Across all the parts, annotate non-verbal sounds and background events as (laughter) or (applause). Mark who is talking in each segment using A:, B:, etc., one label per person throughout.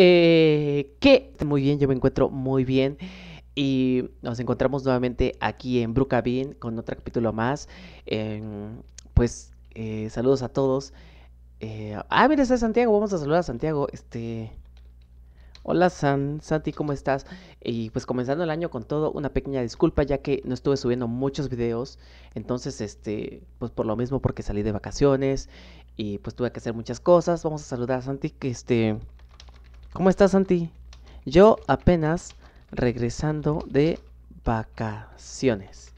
A: eh, que muy bien, yo me encuentro muy bien. Y nos encontramos nuevamente aquí en Bean con otro capítulo más. pues eh, saludos a todos. Eh, ah, mira, está Santiago. Vamos a saludar a Santiago. Este. Hola San, Santi, ¿cómo estás? Y pues comenzando el año con todo, una pequeña disculpa ya que no estuve subiendo muchos videos, entonces este, pues por lo mismo porque salí de vacaciones y pues tuve que hacer muchas cosas. Vamos a saludar a Santi que este ¿Cómo estás, Santi? Yo apenas regresando de vacaciones.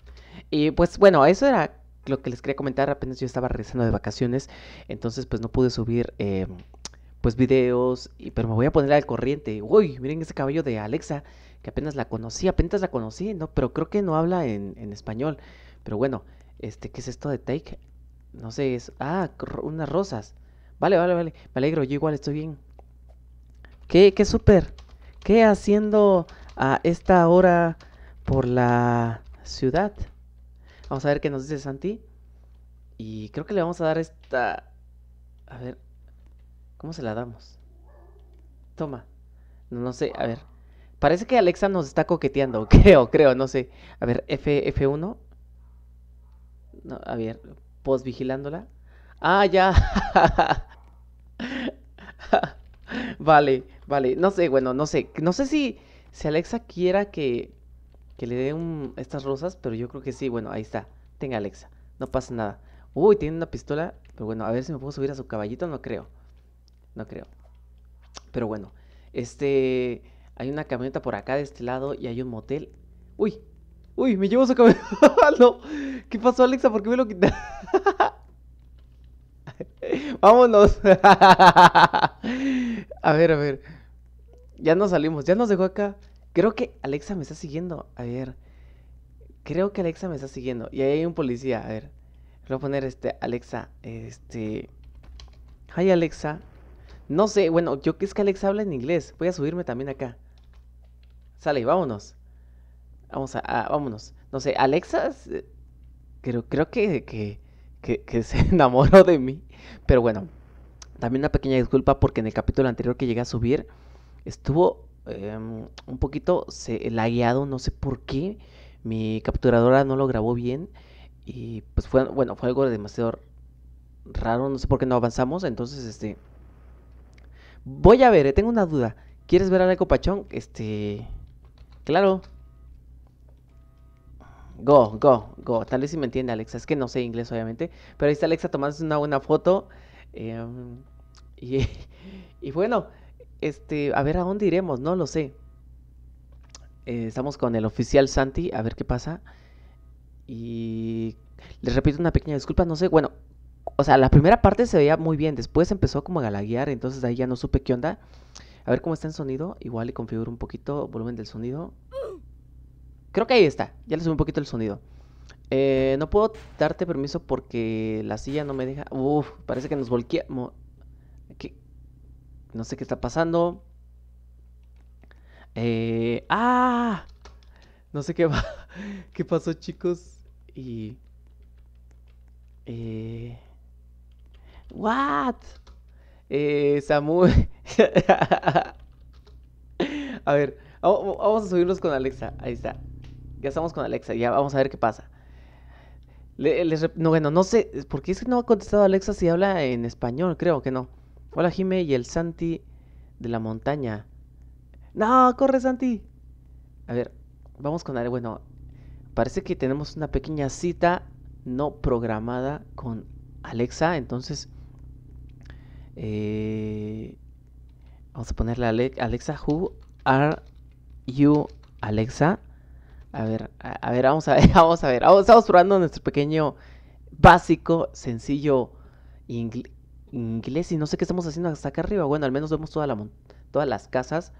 A: Y pues bueno, eso era lo que les quería comentar. Apenas yo estaba regresando de vacaciones, entonces pues no pude subir eh, pues videos, y, pero me voy a poner al corriente. Uy, miren ese cabello de Alexa, que apenas la conocí, apenas la conocí, ¿no? Pero creo que no habla en, español. Pero bueno, este, ¿qué es esto de Take? No sé, es... Ah, unas rosas. Vale, vale, vale. Me alegro, yo igual estoy bien. ¿Qué, qué súper? ¿Qué haciendo a esta hora por la ciudad? Vamos a ver qué nos dice Santi. Y creo que le vamos a dar esta... A ver, ¿cómo se la damos? Toma. No, no sé, a ver. Parece que Alexa nos está coqueteando, (laughs) creo, creo, no sé. A ver, F, 1 a ver, post vigilándola. Ah, ya. (laughs) Vale, vale. No sé, bueno, no sé. No sé si, si Alexa quiera que, que le dé un, estas rosas, pero yo creo que sí. Bueno, ahí está. Tenga Alexa. No pasa nada. Uy, tiene una pistola. Pero bueno, a ver si me puedo subir a su caballito. No creo. No creo. Pero bueno. Este. Hay una camioneta por acá de este lado y hay un motel. Uy. Uy, me llevo su camioneta. (laughs) no. ¿Qué pasó, Alexa? ¿Por qué me lo quitaste? (laughs) (laughs) Vámonos. (laughs) a ver, a ver. Ya nos salimos, ya nos dejó acá. Creo que Alexa me está siguiendo. A ver. Creo que Alexa me está siguiendo. Y ahí hay un policía. A ver. voy a poner este, Alexa. Este. Hi, Alexa. No sé, bueno, yo es que Alexa habla en inglés. Voy a subirme también acá. Sale, vámonos. Vamos a, a vámonos. No sé, Alexa. Creo, creo que, que que, se (laughs) enamoró de mí. Pero bueno, también una pequeña disculpa porque en el capítulo anterior que llegué a subir estuvo em, un poquito se, lagueado, no sé por qué. Mi capturadora no lo grabó bien y pues fue, bueno, fue algo demasiado raro, no sé por qué no avanzamos. Entonces, este, voy a ver, eh, tengo una duda. ¿Quieres ver al Pachón? Este, claro. Go, go, go. Tal vez si me entiende Alexa. Es que no sé inglés, obviamente. Pero ahí está Alexa tomándose una buena foto. Em, (laughs) y, bueno, este, a ver a dónde iremos, no lo sé. Eh, estamos con el oficial Santi, a ver qué pasa. Y les repito una pequeña disculpa, no sé, bueno, o sea, la primera parte se veía muy bien, después empezó como a galaguear, entonces ahí ya no supe qué onda. A ver cómo está el sonido, igual le configuro un poquito volumen del sonido. Creo que ahí está. Ya le subí un poquito el sonido. Eh, no puedo darte permiso porque la silla no me deja. Uf, parece que nos volteamos. No sé qué está pasando. Eh, ¡Ah! No sé qué va. (laughs) ¿Qué pasó, chicos? Y. Eh. ¿What? Eh, Samu. (laughs) a ver, vamos a subirlos con Alexa. Ahí está. Ya estamos con Alexa, ya vamos a ver qué pasa. no, bueno, no sé, ¿por qué es que no ha contestado Alexa si habla en español? Creo que no. Hola Jime y el Santi de la montaña. No, corre Santi. A ver, vamos con Alexa. Bueno, parece que tenemos una pequeña cita no programada con Alexa, entonces... Eh, vamos a ponerle a Alexa, who are you Alexa? A ver, a, ver, vamos a ver, (laughs) vamos a ver. Vamos, estamos probando nuestro pequeño, básico, sencillo inglés y no sé qué estamos haciendo hasta acá arriba. Bueno, al menos vemos toda la, todas las casas.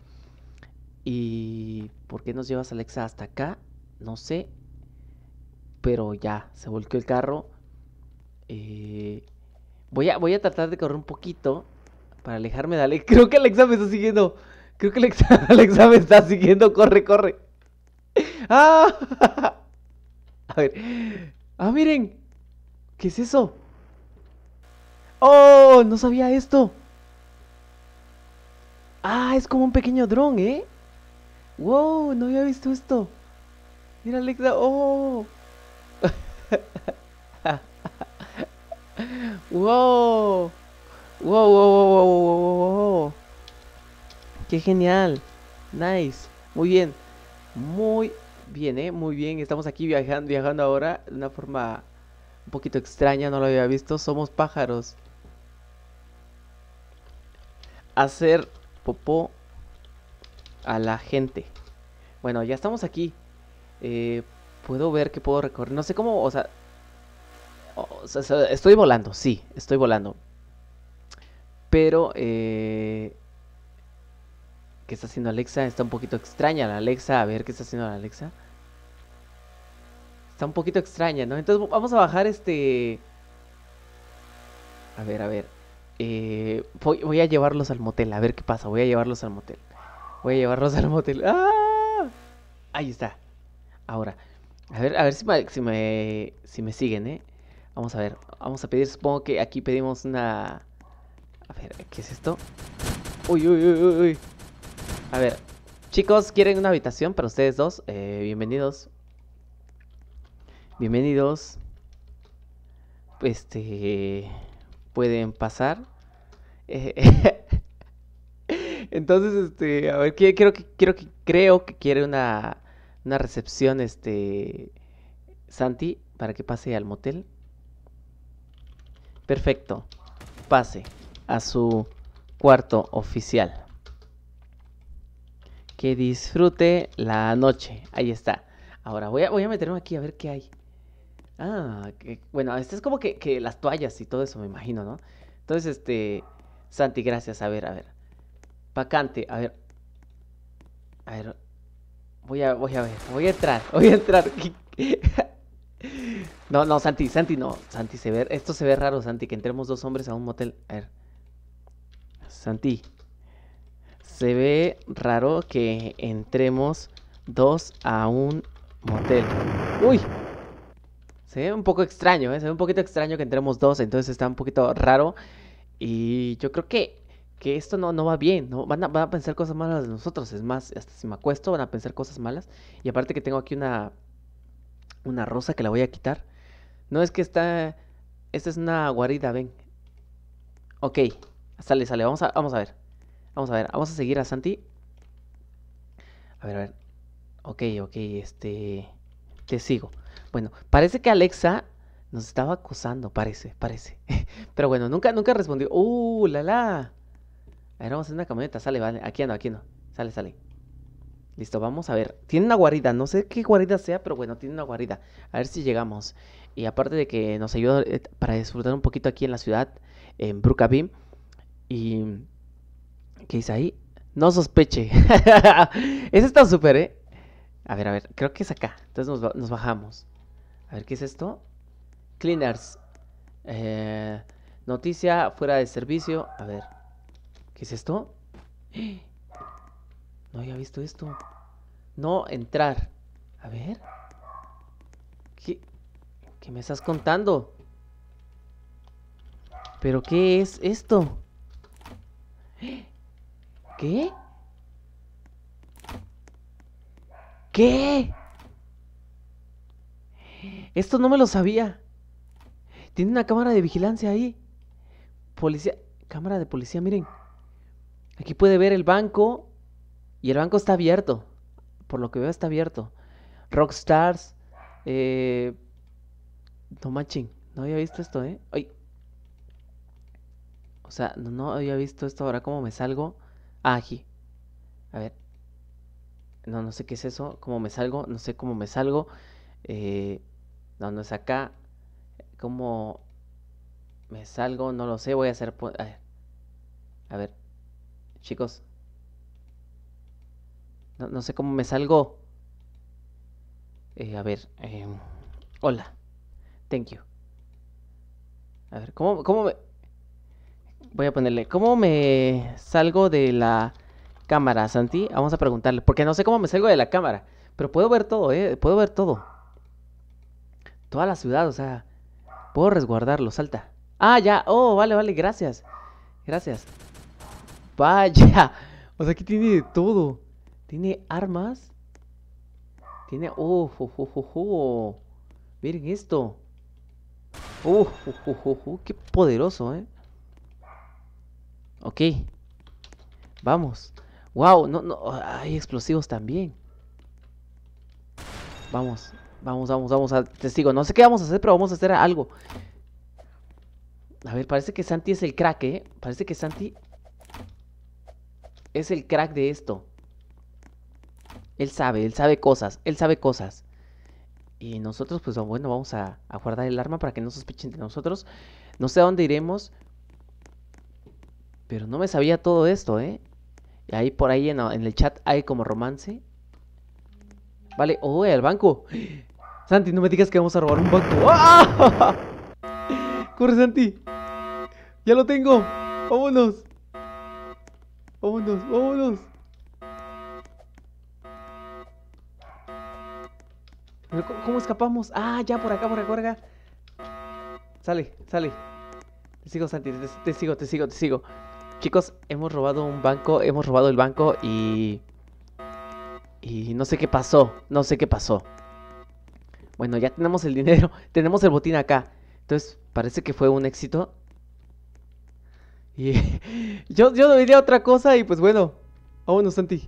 A: ¿Y por qué nos llevas Alexa hasta acá? No sé. Pero ya, se volcó el carro. Eh, voy, a, voy a tratar de correr un poquito para alejarme de Alexa. (laughs) Creo que Alexa me está siguiendo. Creo que Alexa, (laughs) Alexa me está siguiendo. Corre, corre. (laughs) ¡Ah! A ver. ¡Ah, miren! ¿Qué es eso? ¡Oh! No sabía esto. Ah, es como un pequeño dron, ¿eh? ¡Wow! No había visto esto. Mira, Alexa. ¡Oh! (laughs) ¡Wow! ¡Wow, wow, wow, wow, wow, wow! ¡Qué genial! Nice. Muy bien. Muy bien, ¿eh? Muy bien. Estamos aquí viajando, viajando ahora de una forma un poquito extraña, no lo había visto. Somos pájaros. Hacer popó a la gente. Bueno, ya estamos aquí. Eh, puedo ver que puedo recorrer. No sé cómo, o sea, o sea... Estoy volando, sí, estoy volando. Pero eh, ¿Qué está haciendo Alexa está un poquito extraña la Alexa. A ver qué está haciendo la Alexa. Está un poquito extraña, ¿no? Entonces vamos a bajar este... A ver, a ver. Eh, voy, a llevarlos al motel. A ver qué pasa. Voy a llevarlos al motel. Voy a llevarlos al motel. (laughs) ¡Ah! Ahí está. Ahora. A ver, a ver si me, si me, si me siguen, ¿eh? Vamos a ver. Vamos a pedir. Supongo que aquí pedimos una... A ver, ¿qué es esto? Uy, uy, uy, uy. A ver. Chicos, ¿quieren una habitación para ustedes dos? Eh, bienvenidos. Bienvenidos. Este... Pueden pasar. Eh, (laughs) entonces, este... A ver, quiero que... Quiero que creo que quiere una... Una recepción, este... Santi, para que pase al motel. Perfecto. Pase a su cuarto oficial que disfrute la noche. Ahí está. Ahora voy a, voy a meterme aquí a ver qué hay. Ah, bueno, este es como que, las toallas y todo eso, me imagino, ¿no? Entonces, este. Santi, gracias. A ver, a ver. Pacante a ver. A ver. Voy a, voy a ver. Voy a entrar. Voy a entrar. (laughs) no, no, Santi, Santi, no. Santi, se ve. Esto se ve raro, Santi, que entremos dos hombres a un motel. A ver. Santi, se ve raro que entremos dos a un motel. ¡Uy! Se ve un poco extraño, ¿eh? Se ve un poquito extraño que entremos dos, entonces está un poquito raro. Y yo creo que, que esto no, no va bien, ¿no? Van a, pensar cosas malas de nosotros. Es más, hasta si me acuesto van a pensar cosas malas. Y aparte que tengo aquí una, una rosa que la voy a quitar. No, es que está... Esta es una guarida, ven. Ok, sale, sale, vamos vamos a ver. Vamos a ver, vamos a seguir a Santi. A ver, a ver. Ok, ok, este... Te sigo. Bueno, parece que Alexa nos estaba acosando, parece, parece. (laughs) Pero bueno, nunca, nunca respondió. ¡Uh, la la! A ver, vamos a hacer una camioneta. Sale, vale. Aquí no, aquí no. Sale, sale. Listo, vamos a ver. Tiene una guarida, no sé qué guarida sea, pero bueno, tiene una guarida. A ver si llegamos. Y aparte de que nos ayuda eh, para disfrutar un poquito aquí en la ciudad, en Brucavim Y ¿Qué dice ahí? No sospeche. (laughs) Ese está súper, ¿eh? A ver, a ver, creo que es acá. Entonces nos, bajamos. A ver, ¿qué es esto? Cleaners. Eh, noticia fuera de servicio. A ver, ¿qué es esto? (gasps) No había visto esto. No entrar. A ver. ¿Qué, ¿Qué me estás contando? ¿Pero qué es esto? ¿Qué? ¿Qué? Esto no me lo sabía. Tiene una cámara de vigilancia ahí. Policía. Cámara de policía, miren. Aquí puede ver el banco. Y el banco está abierto. Por lo que veo está abierto. Rockstars. Eh... No matching. No había visto esto, ¿eh? O sea, no, no había visto esto. Ahora cómo me salgo. Ah, aquí. A ver. No, no sé qué es eso. ¿Cómo me salgo? No sé cómo me salgo. Eh, no, no es acá. ¿Cómo me salgo? No lo sé. Voy a hacer... A ver. Chicos. No, sé cómo me salgo. Eh, a ver. Em, hola. Thank you. A ver, ¿cómo, cómo me...? Voy a ponerle, ¿cómo me salgo de la cámara, Santi? Vamos a preguntarle, porque no sé cómo me salgo de la cámara, pero puedo ver todo, ¿eh? Puedo ver todo. Toda la ciudad, o sea, puedo resguardarlo, salta. Ah, ya, oh, vale, vale, gracias. Gracias. Vaya, (laughs) o sea, aquí tiene de todo. Tiene armas. Tiene, oh, oh, oh, Miren esto. Oh, oh, oh, qué poderoso, eh. Ok. Vamos. Wow, no, no. Hay explosivos también. Vamos, vamos, vamos, vamos Te testigo. No sé qué vamos a hacer, pero vamos a hacer algo. A ver, parece que Santi es el crack, ¿eh? Parece que Santi es el crack de esto. Él sabe, él sabe cosas, él sabe cosas. Y nosotros, pues bueno, vamos a, a guardar el arma para que no sospechen de nosotros. No sé a dónde iremos. Pero no me sabía todo esto, ¿eh? Y ahí por ahí en, el chat hay como romance. Vale, oh, el banco. (gasps) Santi, no me digas que vamos a robar un banco. ¡Ah! (laughs) ¡Corre, Santi! ¡Ya lo tengo! ¡Vámonos! ¡Vámonos, vámonos! ¿Cómo, cómo escapamos? ¡Ah, ya por acá, por acá, Sale, sale. Te sigo, Santi, te sigo, te sigo, te sigo chicos, hemos robado un banco, hemos robado el banco y... Y no sé qué pasó, no sé qué pasó. Bueno, ya tenemos el dinero, (laughs) tenemos el botín acá. Entonces, parece que fue un éxito. Y (laughs) yo, yo no diría otra cosa y pues bueno, vámonos Santi.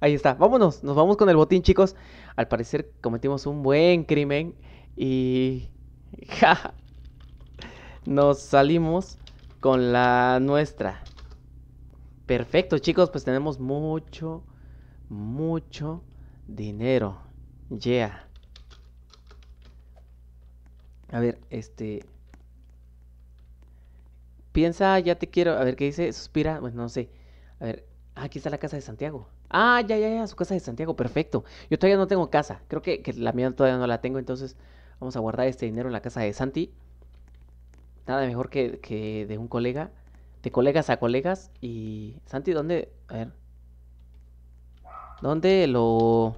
A: Ahí está, vámonos, nos vamos con el botín chicos. Al parecer cometimos un buen crimen y... (laughs) Ja, nos salimos con la nuestra. Perfecto, chicos, pues tenemos mucho, mucho dinero. Yeah. A ver, este... Piensa, ya te quiero. A ver, ¿qué dice? Suspira. Bueno, no sé. A ver. Ah, aquí está la casa de Santiago. Ah, ya, ya, ya. Su casa de Santiago. Perfecto. Yo todavía no tengo casa. Creo que, que la mía todavía no la tengo. Entonces, vamos a guardar este dinero en la casa de Santi nada mejor que, de un colega, de colegas a colegas. Y Santi, ¿dónde? A ver. ¿Dónde lo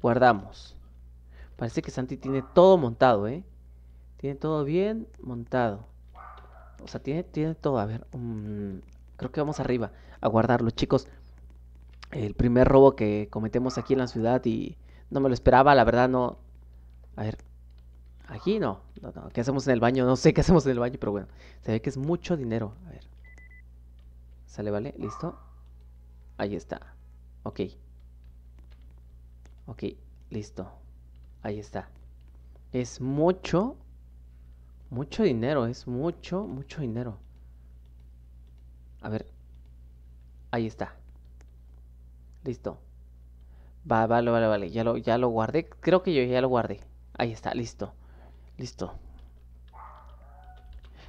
A: guardamos? Parece que Santi tiene todo montado, ¿eh? Tiene todo bien montado. O sea, tiene, tiene todo. A ver, mm, creo que vamos arriba a guardarlo, chicos. El primer robo que cometemos aquí en la ciudad y no me lo esperaba, la verdad no. A ver, Aquí no. No, no. ¿Qué hacemos en el baño? No sé qué hacemos en el baño, pero bueno. Se ve que es mucho dinero. A ver. Sale, vale. Listo. Ahí está. Ok. Ok. Listo. Ahí está. Es mucho. Mucho dinero. Es mucho, mucho dinero. A ver. Ahí está. Listo. Va, vale, vale, vale. Ya lo, ya lo guardé. Creo que yo ya lo guardé. Ahí está, listo. Listo.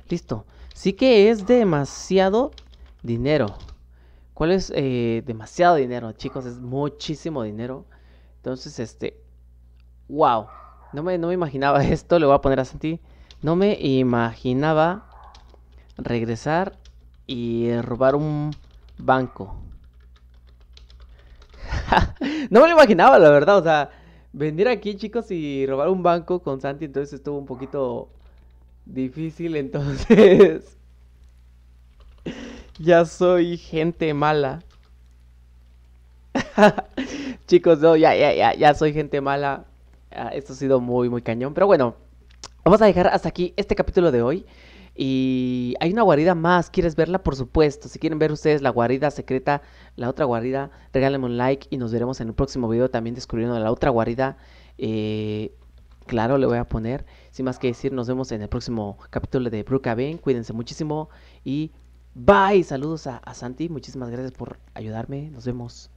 A: Listo. Sí que es demasiado dinero. ¿Cuál es eh, demasiado dinero, chicos? Es muchísimo dinero. Entonces, este... ¡Wow! No me, no me imaginaba (laughs) esto. Le voy a poner a Santi. No me imaginaba regresar y robar un banco. (laughs) no me lo imaginaba, la verdad. O sea, venir aquí, chicos, y robar un banco con Santi, entonces estuvo un poquito difícil, entonces (laughs) ya soy gente mala. (laughs) chicos, no, ya, ya, ya, ya soy gente mala. Ah, esto ha sido muy, muy cañón, pero bueno, vamos a dejar hasta aquí este capítulo de hoy. Y hay una guarida más, ¿quieres verla? Por supuesto. Si quieren ver ustedes la guarida secreta, la otra guarida, regálenme un like y nos veremos en el próximo video también descubriendo la otra guarida. Eh, claro, le voy a poner. Sin más que decir, nos vemos en el próximo capítulo de bruca Ben. Cuídense muchísimo y bye. Saludos a Santi, muchísimas gracias por ayudarme. Nos vemos.